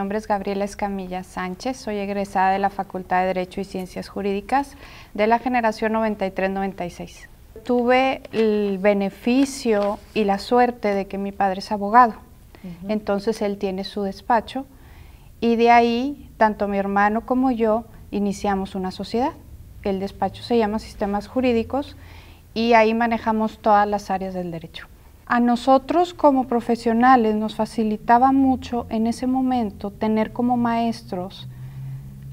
nombre es Gabriela Escamilla Sánchez, soy egresada de la Facultad de Derecho y Ciencias Jurídicas de la generación 93-96. Tuve el beneficio y la suerte de que mi padre es abogado, entonces él tiene su despacho y de ahí tanto mi hermano como yo iniciamos una sociedad. El despacho se llama Sistemas Jurídicos y ahí manejamos todas las áreas del derecho. A nosotros como profesionales nos facilitaba mucho en ese momento tener como maestros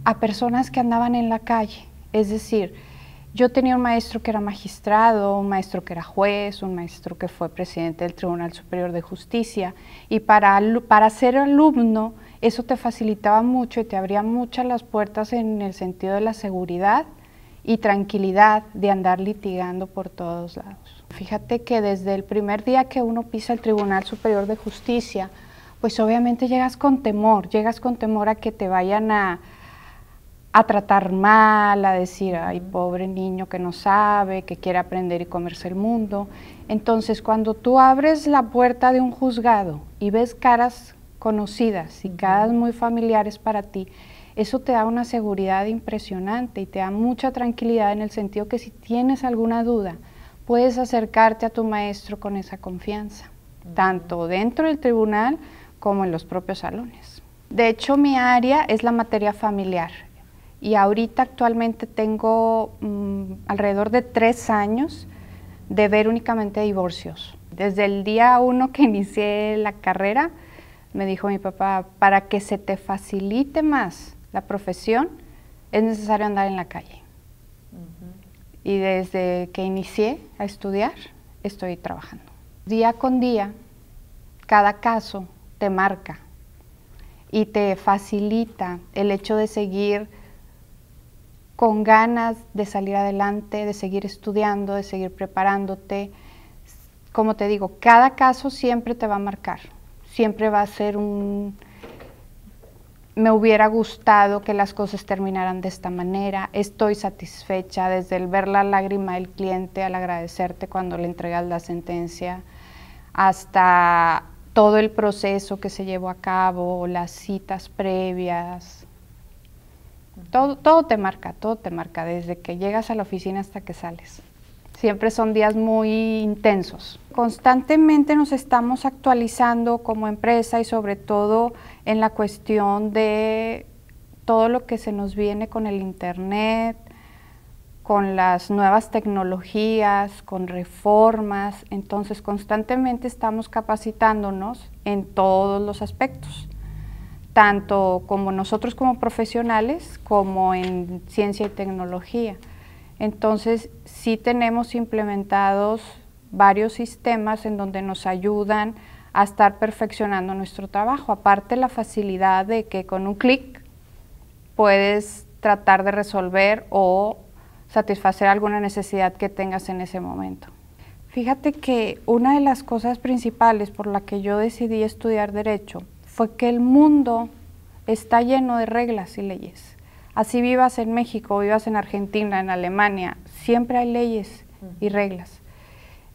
a personas que andaban en la calle. Es decir, yo tenía un maestro que era magistrado, un maestro que era juez, un maestro que fue presidente del Tribunal Superior de Justicia y para, para ser alumno eso te facilitaba mucho y te abría muchas las puertas en el sentido de la seguridad y tranquilidad de andar litigando por todos lados. Fíjate que desde el primer día que uno pisa el Tribunal Superior de Justicia, pues obviamente llegas con temor, llegas con temor a que te vayan a, a tratar mal, a decir, ay, pobre niño que no sabe, que quiere aprender y comerse el mundo. Entonces, cuando tú abres la puerta de un juzgado y ves caras conocidas y caras muy familiares para ti, eso te da una seguridad impresionante y te da mucha tranquilidad en el sentido que si tienes alguna duda, puedes acercarte a tu maestro con esa confianza, tanto dentro del tribunal como en los propios salones. De hecho, mi área es la materia familiar y ahorita actualmente tengo mm, alrededor de tres años de ver únicamente divorcios. Desde el día uno que inicié la carrera, me dijo mi papá, para que se te facilite más la profesión, es necesario andar en la calle y desde que inicié a estudiar estoy trabajando. Día con día, cada caso te marca y te facilita el hecho de seguir con ganas de salir adelante, de seguir estudiando, de seguir preparándote. Como te digo, cada caso siempre te va a marcar, siempre va a ser un, me hubiera gustado que las cosas terminaran de esta manera, estoy satisfecha desde el ver la lágrima del cliente al agradecerte cuando le entregas la sentencia, hasta todo el proceso que se llevó a cabo, las citas previas, todo, todo te marca, todo te marca, desde que llegas a la oficina hasta que sales siempre son días muy intensos. Constantemente nos estamos actualizando como empresa y sobre todo en la cuestión de todo lo que se nos viene con el Internet, con las nuevas tecnologías, con reformas. Entonces constantemente estamos capacitándonos en todos los aspectos tanto como nosotros como profesionales, como en ciencia y tecnología. Entonces, sí tenemos implementados varios sistemas en donde nos ayudan a estar perfeccionando nuestro trabajo. Aparte la facilidad de que con un clic puedes tratar de resolver o satisfacer alguna necesidad que tengas en ese momento. Fíjate que una de las cosas principales por la que yo decidí estudiar derecho fue que el mundo está lleno de reglas y leyes. Así vivas en México, vivas en Argentina, en Alemania, siempre hay leyes y reglas.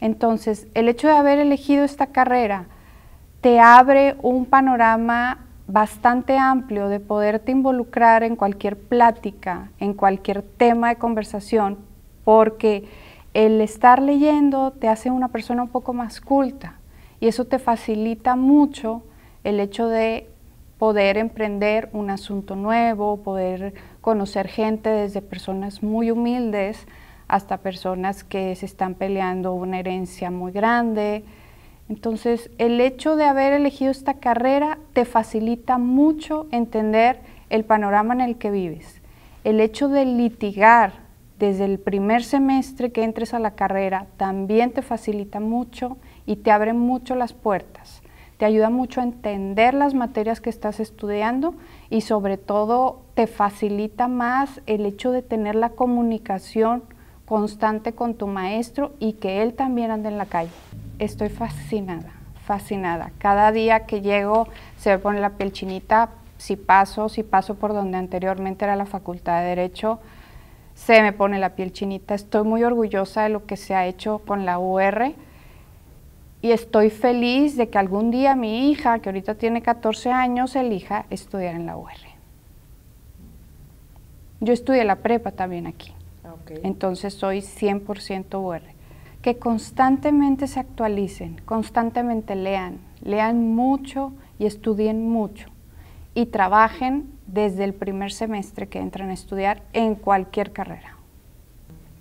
Entonces, el hecho de haber elegido esta carrera te abre un panorama bastante amplio de poderte involucrar en cualquier plática, en cualquier tema de conversación, porque el estar leyendo te hace una persona un poco más culta y eso te facilita mucho el hecho de poder emprender un asunto nuevo, poder conocer gente desde personas muy humildes hasta personas que se están peleando una herencia muy grande. Entonces, el hecho de haber elegido esta carrera te facilita mucho entender el panorama en el que vives. El hecho de litigar desde el primer semestre que entres a la carrera también te facilita mucho y te abre mucho las puertas te ayuda mucho a entender las materias que estás estudiando y sobre todo te facilita más el hecho de tener la comunicación constante con tu maestro y que él también ande en la calle. Estoy fascinada, fascinada. Cada día que llego se me pone la piel chinita, si paso, si paso por donde anteriormente era la Facultad de Derecho, se me pone la piel chinita. Estoy muy orgullosa de lo que se ha hecho con la UR y estoy feliz de que algún día mi hija, que ahorita tiene 14 años, elija estudiar en la UR. E. Yo estudié la prepa también aquí, ah, entonces soy 100% UR. E. Que constantemente se actualicen, constantemente lean, lean mucho y estudien mucho y trabajen desde el primer semestre que entran a estudiar en cualquier carrera.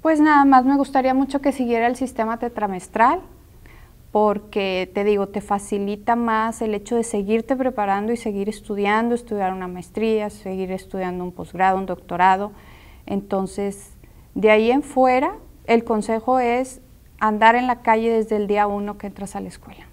Pues nada más me gustaría mucho que siguiera el sistema tetramestral, porque te digo, te facilita más el hecho de seguirte preparando y seguir estudiando, estudiar una maestría, seguir estudiando un posgrado, un doctorado. Entonces, de ahí en fuera, el consejo es andar en la calle desde el día uno que entras a la escuela.